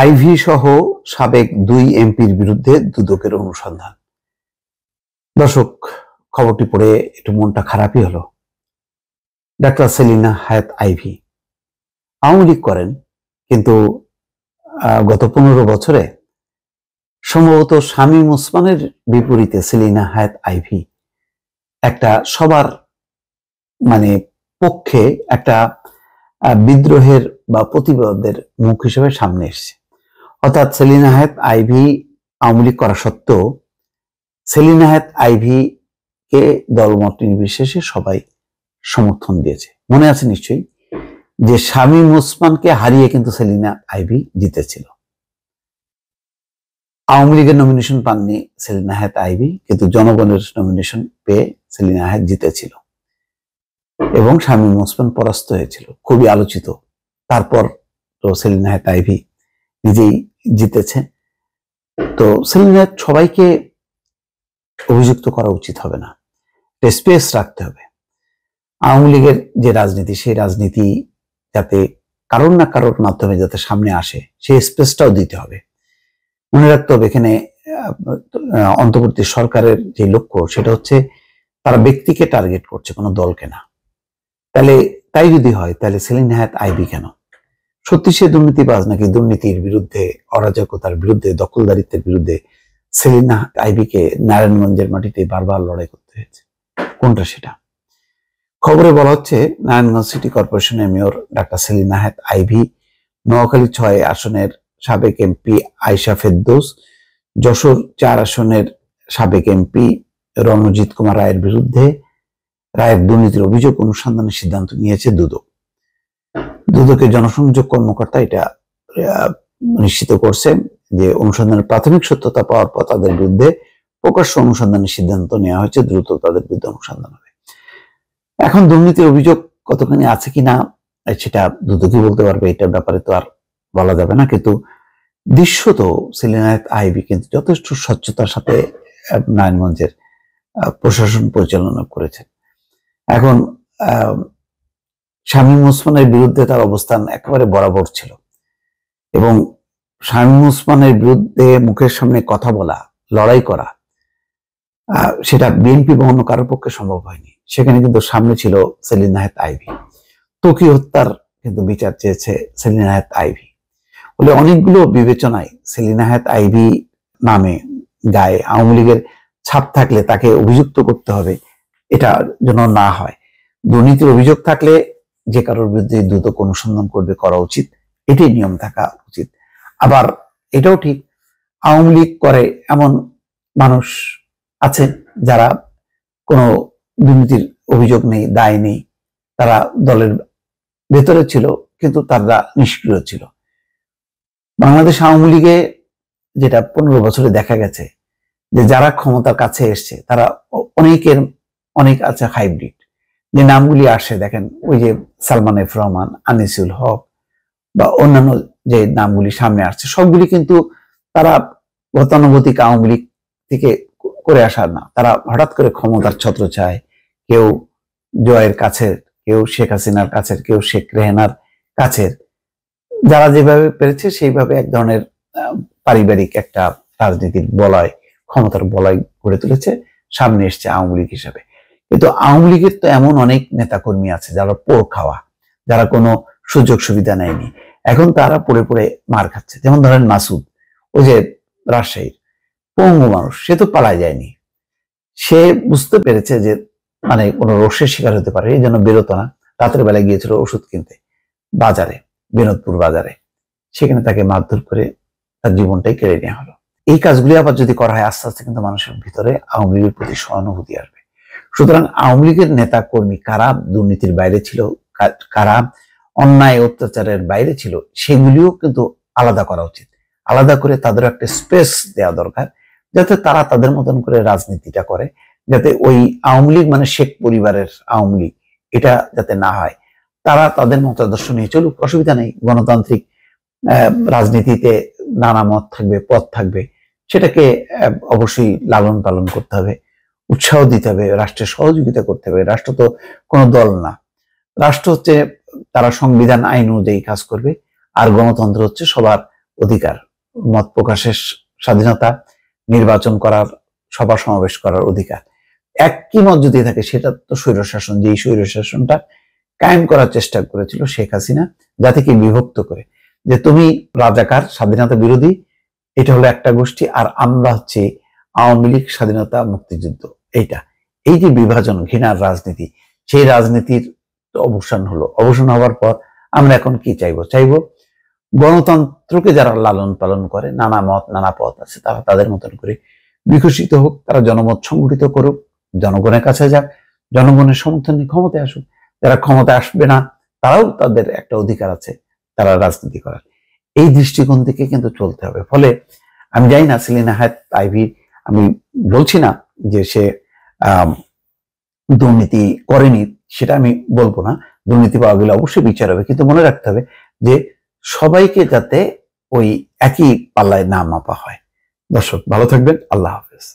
ivy সহ সাবেক দুই এমপির বিরুদ্ধে দুদকের অনুসন্ধান দর্শক খবরটি পড়ে একটু মনটা খারাপই হলো ডাক্তার সেলিনা হায়াত আইভি আওয়ামী লীগ করেন কিন্তু গত পনেরো বছরে সম্ভবত স্বামী ওসমানের বিপরীতে সেলিনা হায়াত আইভি একটা সবার মানে পক্ষে একটা বিদ্রোহের বা প্রতিবাদের মুখ হিসেবে সামনে এসছে অর্থাৎ সেলিন আহেদ আইভি আওয়ামী লীগ করা সত্ত্বেও সেলিন আহেদ আইভি কে দলমত নির্বিশেষে সবাই সমর্থন দিয়েছে মনে আছে নিশ্চয়ই যে শামীম ওসমানকে হারিয়ে কিন্তু সেলিনা আইভি জিতেছিল আওয়ামী লীগের নমিনেশন পাননি সেলিন আহেদ আইভি কিন্তু জনগণের নমিনেশন পেয়ে সেলিন আহেদ জিতেছিল এবং শামীম ওসমান পরাস্ত হয়েছিল খুবই আলোচিত তারপর তো সেলিনা তাইভি নিজেই জিতেছে তো সেলিনা সবাইকে অভিযুক্ত করা উচিত হবে না স্পেস রাখতে হবে আওয়ামী লীগের যে রাজনীতি সেই রাজনীতি যাতে কারোর না কারোর মাধ্যমে যাতে সামনে আসে সেই স্পেসটাও দিতে হবে মনে রাখতে হবে এখানে অন্তর্বর্তী সরকারের যে লক্ষ্য সেটা হচ্ছে তারা ব্যক্তিকে টার্গেট করছে কোনো দলকে না তাহলে তাই যদি হয় তাহলে সেলিন হায়াত আইবি কেন সত্যি সে দুর্নীতিবাজ নাকি দুর্নীতির বিরুদ্ধে অরাজকতার বিরুদ্ধে দখলদারিত্বের বিরুদ্ধে সেলিনা আইবিকে নারায়ণগঞ্জের মাটিতে বারবার লড়াই করতে হয়েছে কোনটা সেটা খবরে বলা হচ্ছে নারায়ণগঞ্জ সিটি কর্পোরেশনের মেয়র ডাক্তার সেলিন হায়াত আইভি নোয়াখালী ছয় আসনের সাবেক এমপি আয়সা ফেদ্দোস যশোর চার আসনের সাবেক এমপি রণজিৎ কুমার রায়ের বিরুদ্ধে রায়ের দুর্নীতির অভিযোগ অনুসন্ধানের সিদ্ধান্ত নিয়েছে দুদক দুদকের জনসংযোগ কর্মকর্তা এটা নিশ্চিত করছে যে অনুসন্ধানের প্রাথমিক সত্যতা পাওয়ার পর তাদের বিরুদ্ধে প্রকাশ্য অনুসন্ধানের সিদ্ধান্ত নেওয়া হয়েছে দ্রুত তাদের বিরুদ্ধে অনুসন্ধান হবে এখন দুর্নীতির অভিযোগ কতখানি আছে কি না সেটা দুদকই বলতে পারবে এটার ব্যাপারে তো আর বলা যাবে না কিন্তু দৃশ্যত সিলিনায়ত আইবি কিন্তু যথেষ্ট স্বচ্ছতার সাথে নারায়ণগঞ্জের প্রশাসন পরিচালনা করেছেন এখন স্বামী ওসমানের বিরুদ্ধে তার অবস্থান একেবারে বরাবর ছিল এবং স্বামী ওসমানের বিরুদ্ধে মুখের সামনে কথা বলা লড়াই করা সেটা বিএনপি বা অন্য কারোর পক্ষে সম্ভব হয়নি সেখানে কিন্তু সামনে ছিল সেলিন নাহেদ আইভি তকি হত্যার কিন্তু বিচার চেয়েছে সেলিন নাহেদ আইভি বলে অনেকগুলো বিবেচনায় সেলিন নাহেদ আইভি নামে গায়ে আওয়ামী লীগের ছাপ থাকলে তাকে অভিযুক্ত করতে হবে এটা যেন না হয় দুর্নীতির অভিযোগ থাকলে যে কারোর বিরুদ্ধে দ্রুত অনুসন্ধান করবে করা উচিত এটাই নিয়ম থাকা উচিত আবার এটাও ঠিক আওয়ামী লীগ করে এমন মানুষ আছে যারা কোনো দুর্নীতির অভিযোগ নেই দায় নেই তারা দলের ভেতরে ছিল কিন্তু তারা নিষ্ক্রিয় ছিল বাংলাদেশ আওয়ামী লীগে যেটা পনেরো বছরে দেখা গেছে যে যারা ক্ষমতার কাছে এসছে তারা অনেকের অনেক আছে হাইব্রিড যে নামগুলি আসে দেখেন ওই যে সালমান এফ রহমান আনিসুল হক বা অন্যান্য যে নামগুলি সামনে আসছে সবগুলি কিন্তু তারা গতানুগতিক আওয়ামী লীগ থেকে করে আসার না তারা হঠাৎ করে ক্ষমতার ছত্র চায় কেউ জয়ের কাছের কেউ শেখ হাসিনার কাছের কেউ শেখ রেহেনার কাছের যারা যেভাবে পেরেছে সেইভাবে এক ধরনের পারিবারিক একটা রাজনীতির বলয় ক্ষমতার বলয় গড়ে তুলেছে সামনে এসছে আওয়ামী লীগ হিসাবে কিন্তু আওয়ামী লীগের তো এমন অনেক নেতাকর্মী আছে যারা পোর খাওয়া যারা কোনো সুযোগ সুবিধা নেয়নি এখন তারা পড়ে পড়ে মার খাচ্ছে যেমন ধরেন মাসুদ ও যে রাজশাহীর পঙ্গু মানুষ সে তো পালায় যায়নি সে বুঝতে পেরেছে যে মানে কোনো রোষের শিকার হতে পারে এই জন্য বেরোতো না রাতের বেলায় গিয়েছিল ওষুধ কিনতে বাজারে বিনোদপুর বাজারে সেখানে তাকে মারধর করে তার জীবনটাই কেড়ে নেওয়া হলো এই কাজগুলি আবার যদি করা হয় আস্তে আস্তে কিন্তু মানুষের ভিতরে আওয়ামী লীগের প্রতি সহানুভূতি আসবে সুতরাং আওয়ামী লীগের নেতা কর্মী কারা দুর্নীতির বাইরে ছিল কারা অন্যায় অত্যাচারের বাইরে ছিল সেগুলিও কিন্তু আলাদা করা উচিত আলাদা করে তাদের একটা স্পেস দেওয়া দরকার যাতে তারা তাদের মতন করে রাজনীতিটা করে যাতে ওই আওয়ামী লীগ মানে শেখ পরিবারের আওয়ামী লীগ এটা যাতে না হয় তারা তাদের মতাদর্শ নিয়ে চলুক অসুবিধা নেই গণতান্ত্রিক রাজনীতিতে নানা মত থাকবে পথ থাকবে সেটাকে অবশ্যই লালন পালন করতে হবে উৎসাহ দিতে হবে রাষ্ট্রের সহযোগিতা করতে হবে রাষ্ট্র তো কোনো দল না রাষ্ট্র হচ্ছে তারা সংবিধান আইন অনুযায়ী কাজ করবে আর গণতন্ত্র হচ্ছে সবার অধিকার মত প্রকাশের স্বাধীনতা নির্বাচন করার সভা সমাবেশ করার অধিকার একই মত যদি থাকে সেটা তো স্বৈরশাসন যেই স্বৈরশাসনটা কায়েম করার চেষ্টা করেছিল শেখ হাসিনা জাতিকে বিভক্ত করে যে তুমি রাজাকার স্বাধীনতা বিরোধী এটা হলো একটা গোষ্ঠী আর আমরা হচ্ছে আওয়ামী লীগ স্বাধীনতা মুক্তিযুদ্ধ এইটা এই যে বিভাজন ঘৃণার রাজনীতি সেই রাজনীতির অবসান হলো অবসান হওয়ার পর আমরা এখন কি চাইব চাইব গণতন্ত্রকে যারা লালন পালন করে নানা মত নানা পথ আছে তারা তাদের মতন করে বিকশিত হোক তারা জনমত সংগঠিত করুক জনগণের কাছে যাক জনগণের সমর্থনে ক্ষমতায় আসুক যারা ক্ষমতা আসবে না তারাও তাদের একটা অধিকার আছে তারা রাজনীতি করার এই দৃষ্টিকোণ থেকে কিন্তু চলতে হবে ফলে আমি জানি না সেলিনা হায়াত আইভির আমি বলছি না যে সে দুর্নীতি করেনি সেটা আমি বলবো না দুর্নীতি পাওয়া গেলে অবশ্যই বিচার হবে কিন্তু মনে রাখতে হবে যে সবাইকে যাতে ওই একই পাল্লায় না মাপা হয় দর্শক ভালো থাকবেন আল্লাহ হাফেজ